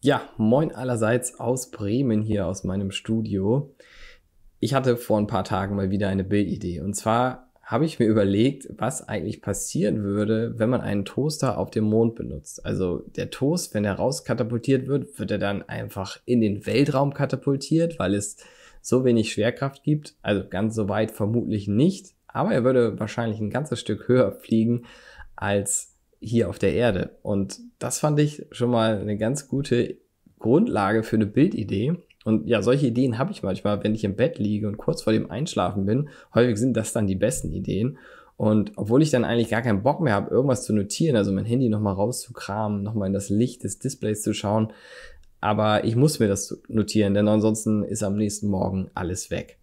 Ja, moin allerseits aus Bremen hier aus meinem Studio. Ich hatte vor ein paar Tagen mal wieder eine Bildidee. Und zwar habe ich mir überlegt, was eigentlich passieren würde, wenn man einen Toaster auf dem Mond benutzt. Also der Toast, wenn er rauskatapultiert wird, wird er dann einfach in den Weltraum katapultiert, weil es so wenig Schwerkraft gibt. Also ganz so weit vermutlich nicht. Aber er würde wahrscheinlich ein ganzes Stück höher fliegen als hier auf der Erde. Und das fand ich schon mal eine ganz gute Grundlage für eine Bildidee. Und ja, solche Ideen habe ich manchmal, wenn ich im Bett liege und kurz vor dem Einschlafen bin. Häufig sind das dann die besten Ideen. Und obwohl ich dann eigentlich gar keinen Bock mehr habe, irgendwas zu notieren, also mein Handy nochmal rauszukramen, nochmal in das Licht des Displays zu schauen, aber ich muss mir das notieren, denn ansonsten ist am nächsten Morgen alles weg.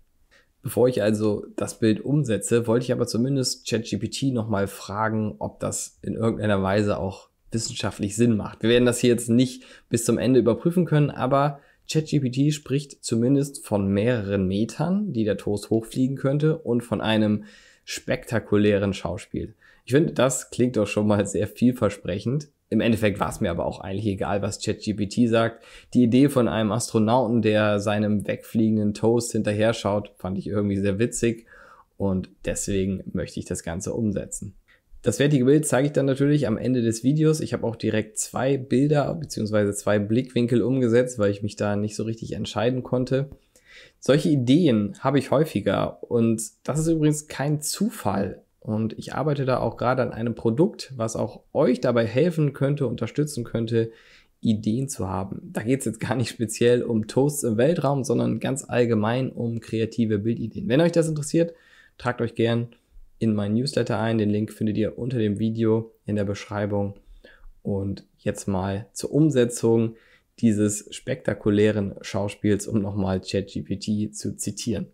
Bevor ich also das Bild umsetze, wollte ich aber zumindest ChatGPT nochmal fragen, ob das in irgendeiner Weise auch wissenschaftlich Sinn macht. Wir werden das hier jetzt nicht bis zum Ende überprüfen können, aber ChatGPT spricht zumindest von mehreren Metern, die der Toast hochfliegen könnte und von einem spektakulären Schauspiel. Ich finde, das klingt doch schon mal sehr vielversprechend. Im Endeffekt war es mir aber auch eigentlich egal, was ChatGPT sagt. Die Idee von einem Astronauten, der seinem wegfliegenden Toast hinterher schaut, fand ich irgendwie sehr witzig und deswegen möchte ich das Ganze umsetzen. Das fertige Bild zeige ich dann natürlich am Ende des Videos. Ich habe auch direkt zwei Bilder bzw. zwei Blickwinkel umgesetzt, weil ich mich da nicht so richtig entscheiden konnte. Solche Ideen habe ich häufiger und das ist übrigens kein Zufall. Und ich arbeite da auch gerade an einem Produkt, was auch euch dabei helfen könnte, unterstützen könnte, Ideen zu haben. Da geht es jetzt gar nicht speziell um Toasts im Weltraum, sondern ganz allgemein um kreative Bildideen. Wenn euch das interessiert, tragt euch gern in mein Newsletter ein. Den Link findet ihr unter dem Video in der Beschreibung. Und jetzt mal zur Umsetzung dieses spektakulären Schauspiels, um nochmal ChatGPT zu zitieren.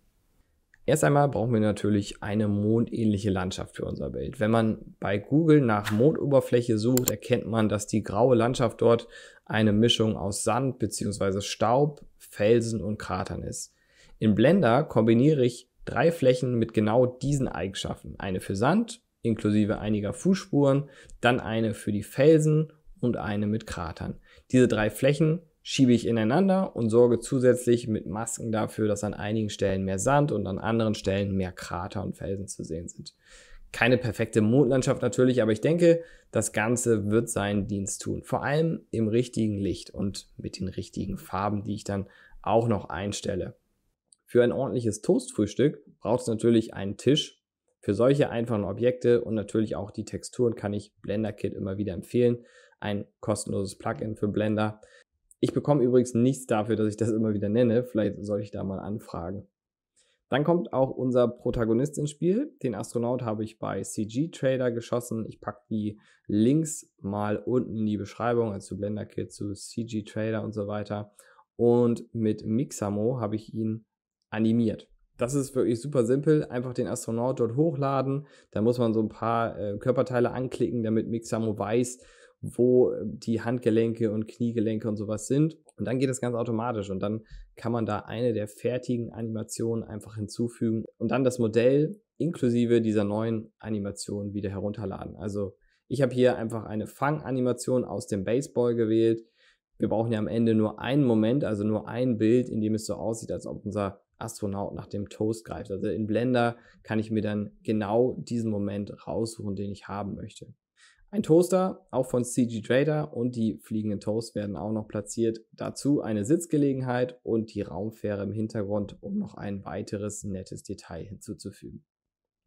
Erst einmal brauchen wir natürlich eine mondähnliche Landschaft für unser Bild. Wenn man bei Google nach Mondoberfläche sucht, erkennt man, dass die graue Landschaft dort eine Mischung aus Sand bzw. Staub, Felsen und Kratern ist. In Blender kombiniere ich drei Flächen mit genau diesen Eigenschaften. Eine für Sand, inklusive einiger Fußspuren, dann eine für die Felsen und eine mit Kratern. Diese drei Flächen schiebe ich ineinander und sorge zusätzlich mit Masken dafür, dass an einigen Stellen mehr Sand und an anderen Stellen mehr Krater und Felsen zu sehen sind. Keine perfekte Mondlandschaft natürlich, aber ich denke, das Ganze wird seinen Dienst tun. Vor allem im richtigen Licht und mit den richtigen Farben, die ich dann auch noch einstelle. Für ein ordentliches Toastfrühstück braucht es natürlich einen Tisch. Für solche einfachen Objekte und natürlich auch die Texturen kann ich Blender Kit immer wieder empfehlen. Ein kostenloses Plugin für Blender. Ich bekomme übrigens nichts dafür, dass ich das immer wieder nenne. Vielleicht soll ich da mal anfragen. Dann kommt auch unser Protagonist ins Spiel. Den Astronaut habe ich bei CG Trader geschossen. Ich packe die Links mal unten in die Beschreibung, also zu Blender Kit, zu CG Trader und so weiter. Und mit Mixamo habe ich ihn animiert. Das ist wirklich super simpel. Einfach den Astronaut dort hochladen. Da muss man so ein paar äh, Körperteile anklicken, damit Mixamo weiß, wo äh, die Handgelenke und Kniegelenke und sowas sind. Und dann geht das ganz automatisch und dann kann man da eine der fertigen Animationen einfach hinzufügen und dann das Modell inklusive dieser neuen Animation wieder herunterladen. Also ich habe hier einfach eine Fanganimation aus dem Baseball gewählt. Wir brauchen ja am Ende nur einen Moment, also nur ein Bild, in dem es so aussieht, als ob unser Astronaut nach dem Toast greift. Also in Blender kann ich mir dann genau diesen Moment raussuchen, den ich haben möchte. Ein Toaster, auch von CG Trader und die fliegenden Toasts werden auch noch platziert. Dazu eine Sitzgelegenheit und die Raumfähre im Hintergrund, um noch ein weiteres nettes Detail hinzuzufügen.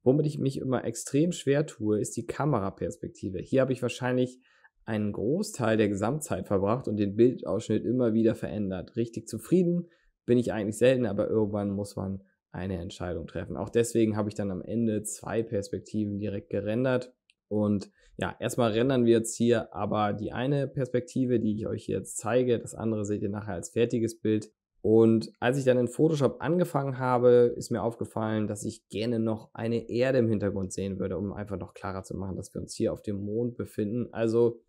Womit ich mich immer extrem schwer tue, ist die Kameraperspektive. Hier habe ich wahrscheinlich einen Großteil der Gesamtzeit verbracht und den Bildausschnitt immer wieder verändert. Richtig zufrieden bin ich eigentlich selten, aber irgendwann muss man eine Entscheidung treffen. Auch deswegen habe ich dann am Ende zwei Perspektiven direkt gerendert und ja, erstmal rendern wir jetzt hier aber die eine Perspektive, die ich euch jetzt zeige. Das andere seht ihr nachher als fertiges Bild. Und als ich dann in Photoshop angefangen habe, ist mir aufgefallen, dass ich gerne noch eine Erde im Hintergrund sehen würde, um einfach noch klarer zu machen, dass wir uns hier auf dem Mond befinden. Also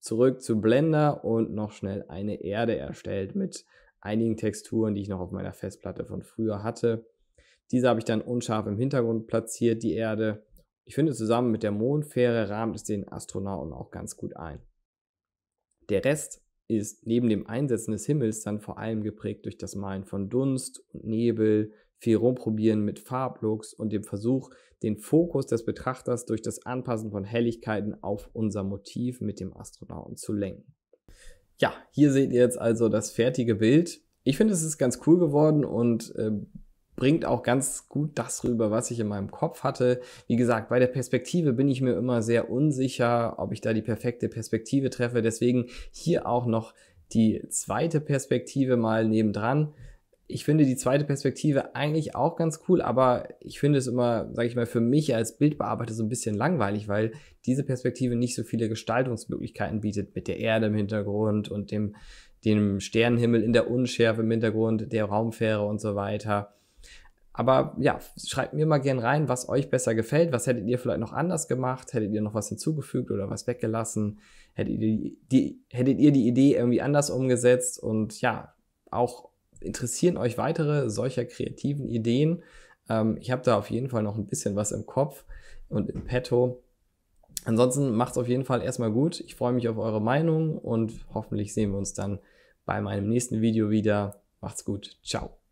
zurück zu Blender und noch schnell eine Erde erstellt mit einigen Texturen, die ich noch auf meiner Festplatte von früher hatte. Diese habe ich dann unscharf im Hintergrund platziert, die Erde. Ich finde, zusammen mit der Mondfähre rahmt es den Astronauten auch ganz gut ein. Der Rest ist neben dem Einsetzen des Himmels dann vor allem geprägt durch das Malen von Dunst und Nebel, viel Rumprobieren mit Farblooks und dem Versuch, den Fokus des Betrachters durch das Anpassen von Helligkeiten auf unser Motiv mit dem Astronauten zu lenken. Ja, hier seht ihr jetzt also das fertige Bild. Ich finde, es ist ganz cool geworden und äh, bringt auch ganz gut das rüber, was ich in meinem Kopf hatte. Wie gesagt, bei der Perspektive bin ich mir immer sehr unsicher, ob ich da die perfekte Perspektive treffe. Deswegen hier auch noch die zweite Perspektive mal nebendran. Ich finde die zweite Perspektive eigentlich auch ganz cool, aber ich finde es immer, sage ich mal, für mich als Bildbearbeiter so ein bisschen langweilig, weil diese Perspektive nicht so viele Gestaltungsmöglichkeiten bietet mit der Erde im Hintergrund und dem, dem Sternenhimmel in der Unschärfe im Hintergrund, der Raumfähre und so weiter. Aber ja, schreibt mir mal gern rein, was euch besser gefällt. Was hättet ihr vielleicht noch anders gemacht? Hättet ihr noch was hinzugefügt oder was weggelassen? Hättet ihr die, hättet ihr die Idee irgendwie anders umgesetzt? Und ja, auch interessieren euch weitere solcher kreativen Ideen? Ähm, ich habe da auf jeden Fall noch ein bisschen was im Kopf und im Petto. Ansonsten macht's auf jeden Fall erstmal gut. Ich freue mich auf eure Meinung und hoffentlich sehen wir uns dann bei meinem nächsten Video wieder. Macht's gut. Ciao.